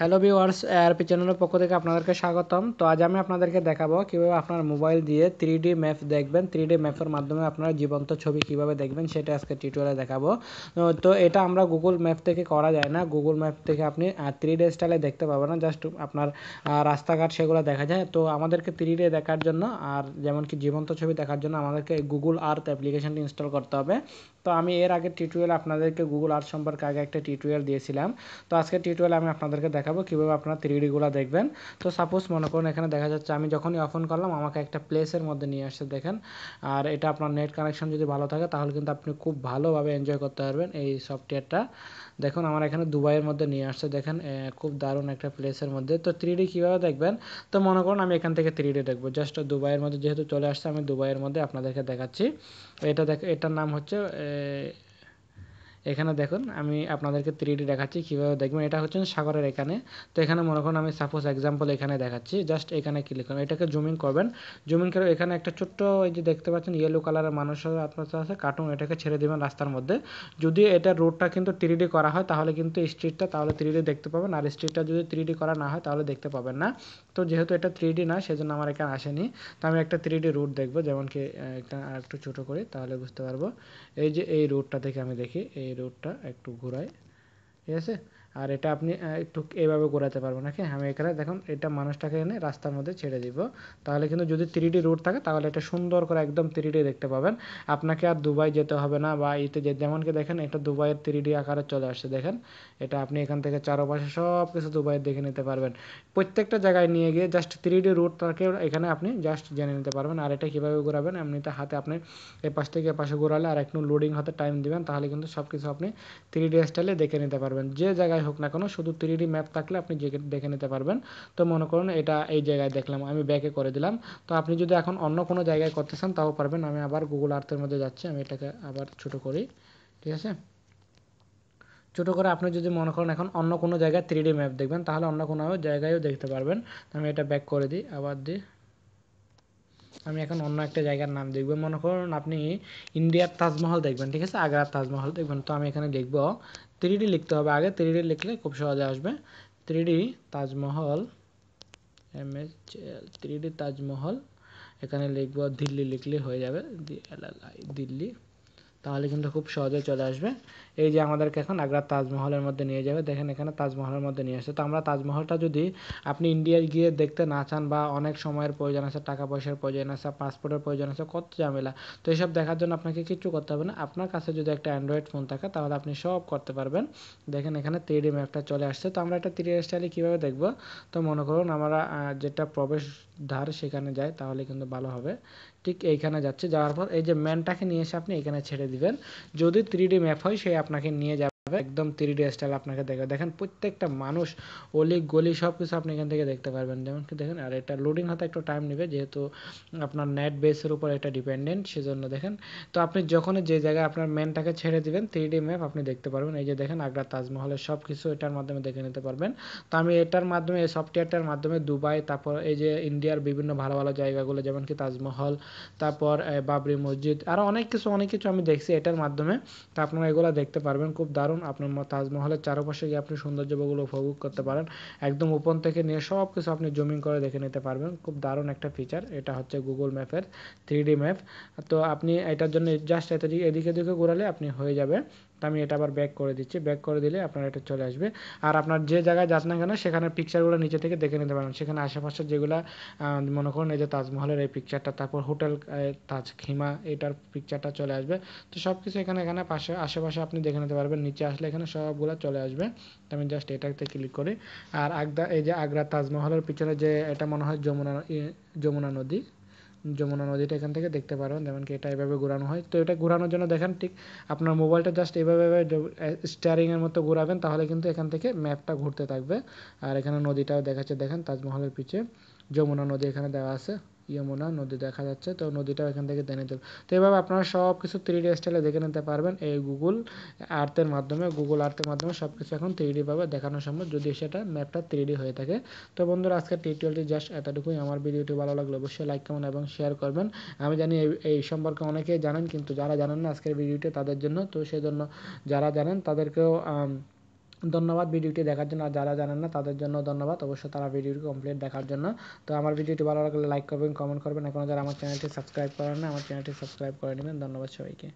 hello viewers ARP চ্যানেলের পক্ষ থেকে আপনাদেরকে স্বাগতম তো আজ আমি আপনাদেরকে দেখাবো কীভাবে আপনার মোবাইল দিয়ে থ্রি ডি ম্যাপ দেখবেন থ্রি ডি ম্যাপের মাধ্যমে আপনার জীবন্ত ছবি কিভাবে দেখবেন সেটা আজকে টিউটোরিয়ালে দেখাবো তো এটা আমরা গুগল ম্যাপ থেকে করা যায় না গুগল ম্যাপ থেকে আপনি থ্রি ডে স্টাইলে দেখতে পাবেন না জাস্ট আপনার রাস্তাঘাট সেগুলো দেখা যায় তো আমাদেরকে থ্রি ডে দেখার জন্য আর যেমন কি জীবন্ত ছবি দেখার জন্য আমাদেরকে গুগল আর্থ অ্যাপ্লিকেশনটি ইনস্টল করতে হবে তো আমি এর আগে টিউটোরিয়াল আপনাদেরকে গুগল আর্থ সম্পর্কে আগে একটা টিউটোরিয়াল দিয়েছিলাম তো আজকে টিউটোরিয়াল আমি আপনাদেরকে দেখা দেখাবো কীভাবে আপনারা গুলা দেখবেন তো সাপোজ মনে করুন এখানে দেখা যাচ্ছে আমি যখনই অফন করলাম আমাকে একটা প্লেসের মধ্যে নিয়ে আসছে দেখেন আর এটা আপনার নেট কানেকশন যদি ভালো থাকে তাহলে কিন্তু আপনি খুব ভালোভাবে এনজয় করতে পারবেন এই সফটওয়্যারটা দেখুন আমার এখানে দুবাইয়ের মধ্যে নিয়ে আসছে দেখেন খুব দারুণ একটা প্লেসের মধ্যে তো ডি কীভাবে দেখবেন তো মনে করুন আমি এখান থেকে ডি দেখবো জাস্ট দুবাইয়ের মধ্যে যেহেতু চলে আসছে আমি দুবাইয়ের মধ্যে আপনাদেরকে দেখাচ্ছি এটা দেখ এটার নাম হচ্ছে এখানে দেখুন আমি আপনাদেরকে থ্রি ডি দেখাচ্ছি কীভাবে দেখবেন এটা হচ্ছে সাগরের এখানে তো এখানে মনে করুন আমি সাপোজ এক্সাম্পল এখানে দেখাচ্ছি জাস্ট এখানে ক্লিক করুন এটাকে জুমিং করবেন জুমিং করে এখানে একটা ছোট্ট এই যে দেখতে পাচ্ছেন ইয়েলো কালারের মানুষের আত্মহত্যা আছে কার্টুন এটাকে ছেড়ে দেবেন রাস্তার মধ্যে যদি এটা রোডটা কিন্তু থ্রি ডি করা হয় তাহলে কিন্তু স্ট্রিটটা তাহলে থ্রি ডি দেখতে পাবেন আর স্ট্রিটটা যদি থ্রি ডি করা না হয় তাহলে দেখতে পাবেন না তো যেহেতু এটা থ্রি ডি না সেজন্য আমার এখানে আসেনি তো আমি একটা থ্রি ডি রুট দেখবো যেমন কি একটা আর একটু ছোটো করি তাহলে বুঝতে পারবো এই যে এই রুটটা থেকে আমি দেখি এই রোডটা একটু ঘোরায় ঠিক আছে আর এটা আপনি একটু এভাবে ঘোরাতে পারবেন নাকি আমি এখানে দেখুন এটা মানুষটাকে এনে রাস্তার মধ্যে ছেড়ে দিব তাহলে কিন্তু যদি থ্রি রুট থাকে তাহলে এটা সুন্দর করে একদম থ্রি দেখতে পাবেন আপনাকে আর দুবাই যেতে হবে না বা ইতে যে যেমনকে দেখেন এটা দুবাইয়ের থ্রি আকারে চলে আসছে দেখেন এটা আপনি এখান থেকে চারোপাশে সব কিছু দুবাইয়ের দেখে নিতে পারবেন প্রত্যেকটা জায়গায় নিয়ে গিয়ে জাস্ট থ্রি ডি থাকে এখানে আপনি জাস্ট জেনে নিতে পারবেন আর এটা কীভাবে ঘোরাবেন এমনিতে হাতে আপনি এ পাশ থেকে পাশে ঘোরালে আর একটু লোডিং হতে টাইম দিবেন তাহলে কিন্তু সব কিছু আপনি থ্রি ডি স্টাইলে দেখে নিতে পারবেন যে জায়গায় হোক না কেন শুধু থ্রি ম্যাপ থাকলে আপনি দেখে নিতে পারবেন তো মনে করুন এটা এই জায়গায় দেখলাম আমি ব্যাকে করে দিলাম তো আপনি যদি এখন অন্য কোনো জায়গায় করতে চান তাও পারবেন আমি আবার গুগল আর্থের মধ্যে যাচ্ছি আমি এটাকে আবার ছোট করি ঠিক আছে ছোটো করে আপনি যদি মনে করেন এখন অন্য কোনো জায়গায় থ্রি ম্যাপ দেখবেন তাহলে অন্য কোনো জায়গায়ও দেখতে পারবেন আমি এটা ব্যাক করে দিই আবার দিই আমি এখন অন্য একটা জায়গার নাম দেখব মনে করুন আপনি ইন্ডিয়ার তাজমহল দেখবেন ঠিক আছে আগ্রার তাজমহল দেখবেন তো আমি এখানে লিখব থ্রিডি লিখতে হবে আগে থ্রিডি লিখলে খুব সহজে আসবে three D Taj Mahal M S three D Taj Mahal এখানে লিখব দিল্লি লিখলে হয়ে যাবে দিল্লি তাহলে কিন্তু খুব সহজে চলে আসবে এই যে আমাদেরকে এখন আগ্রার তাজমহলের মধ্যে নিয়ে যাবে দেখেন এখানে তাজমহলের মধ্যে নিয়ে আসছে তো আমরা তাজমহলটা যদি আপনি ইন্ডিয়ায় গিয়ে দেখতে না চান বা অনেক সময়ের প্রয়োজন আছে টাকা পয়সার প্রয়োজন আছে পাসপোর্টের প্রয়োজন আছে কত ঝামেলা তো এইসব দেখার জন্য আপনাকে কিচ্ছু করতে হবে না আপনার কাছে যদি একটা অ্যান্ড্রয়েড ফোন থাকে তাহলে আপনি সব করতে পারবেন দেখেন এখানে থ্রি ম্যাপটা চলে আসছে তো আমরা একটা থ্রি স্টাইলে কীভাবে দেখব তো মনে করুন আমরা যেটা প্রবেশ ধার সেখানে যাই তাহলে কিন্তু ভালো হবে ঠিক এইখানে যাচ্ছে যাওয়ার পর এই যে ম্যানটাকে নিয়ে এসে আপনি এখানে ছেড়ে দিন দিবেন যদি থ্রি ডি ম্যাপ হয় সে আপনাকে নিয়ে যাবে একদম থ্রি ডি স্টাইল আপনাকে দেখাবে দেখেন প্রত্যেকটা মানুষ অলি গলি সব কিছু আপনি এখান থেকে দেখতে পারবেন যেমন কি দেখেন আর এটা লোডিং হতে একটু টাইম নেবে যেহেতু আপনার নেট বেসের উপর এটা ডিপেন্ডেন্ট সেজন্য দেখেন তো আপনি যখন যে জায়গায় আপনার মেনটাকে ছেড়ে দিবেন থ্রি ডি ম্যাপ আপনি দেখতে পারবেন এই যে দেখেন আগ্রা তাজমহলের সব কিছু এটার মাধ্যমে দেখে নিতে পারবেন তো আমি এটার মাধ্যমে এই সফটওয়্যারটার মাধ্যমে দুবাই তারপর এই যে ইন্ডিয়ার বিভিন্ন ভালো ভালো জায়গাগুলো যেমন কি তাজমহল তারপর বাবরি মসজিদ আরও অনেক কিছু অনেক কিছু আমি দেখছি এটার মাধ্যমে তা আপনারা এগুলো দেখতে পারবেন খুব দারুণ করুন আপনার তাজমহলের চারপাশে গিয়ে আপনি সৌন্দর্য গুলো উপভোগ করতে পারেন একদম ওপেন থেকে নিয়ে সব কিছু আপনি জুমিং করে দেখে নিতে পারবেন খুব দারুণ একটা ফিচার এটা হচ্ছে গুগল ম্যাপের থ্রি ম্যাপ তো আপনি এটার জন্য জাস্ট এত এদিকে এদিকে ঘোরালে আপনি হয়ে যাবে তো আমি এটা আবার ব্যাক করে দিচ্ছি ব্যাক করে দিলে আপনার এটা চলে আসবে আর আপনার যে জায়গায় যাচ্ছ না কেন সেখানে পিকচারগুলো নিচে থেকে দেখে নিতে পারেন সেখানে আশেপাশে যেগুলো মনে করুন এই যে তাজমহলের এই পিকচারটা তারপর হোটেল তাজ খিমা এটার পিকচারটা চলে আসবে তো সব কিছু এখানে এখানে পাশে আশেপাশে আপনি দেখে নিতে পারবেন নিচে আসলে এখানে সবগুলো চলে আসবে তো আমি জাস্ট এটাতে ক্লিক করি আর আগ্রা এই যে আগ্রা তাজমহলের পিছনে যে এটা মনে হয় যমুনা যমুনা নদী যমুনা নদীটা এখান থেকে দেখতে পারেন যেমন কি এটা এভাবে ঘোরানো হয় তো এটা ঘোরানোর জন্য দেখেন ঠিক আপনার মোবাইলটা জাস্ট এভাবে স্টারিংয়ের মতো ঘোরাবেন তাহলে কিন্তু এখান থেকে ম্যাপটা ঘুরতে থাকবে আর এখানে নদীটাও দেখাচ্ছে দেখেন তাজমহলের পিছিয়ে যমুনা নদী এখানে দেওয়া আছে যমুনা নদী দেখা যাচ্ছে তো নদীটাও এখান থেকে টেনে তুল তো এভাবে আপনারা সব কিছু থ্রি ডি স্টাইলে দেখে নিতে পারবেন এই গুগল আর্থের মাধ্যমে গুগল আর্থের মাধ্যমে সব কিছু এখন থ্রি ডিভাবে দেখানো সম্ভব যদি সেটা ম্যাপটা থ্রি ডি হয়ে থাকে তো বন্ধুরা আজকে টিউটোরিয়ালটি জাস্ট এতটুকুই আমার ভিডিওটি ভালো লাগলো অবশ্যই লাইক কমেন্ট এবং শেয়ার করবেন আমি জানি এই সম্পর্কে অনেকেই জানেন কিন্তু যারা জানেন না আজকের ভিডিওটি তাদের জন্য তো সেই জন্য যারা জানেন তাদেরকেও ধন্যবাদ ভিডিওটি দেখার জন্য আর যারা জানেন না তাদের জন্য ধন্যবাদ অবশ্যই তারা ভিডিওটি কমপ্লিট দেখার জন্য তো আমার ভিডিওটি ভালো লাগলে লাইক করবেন কমেন্ট করবেন এখন যারা আমার চ্যানেলটি সাবস্ক্রাইব করেন না আমার চ্যানেলটি সাবস্ক্রাইব করে নেবেন ধন্যবাদ সবাইকে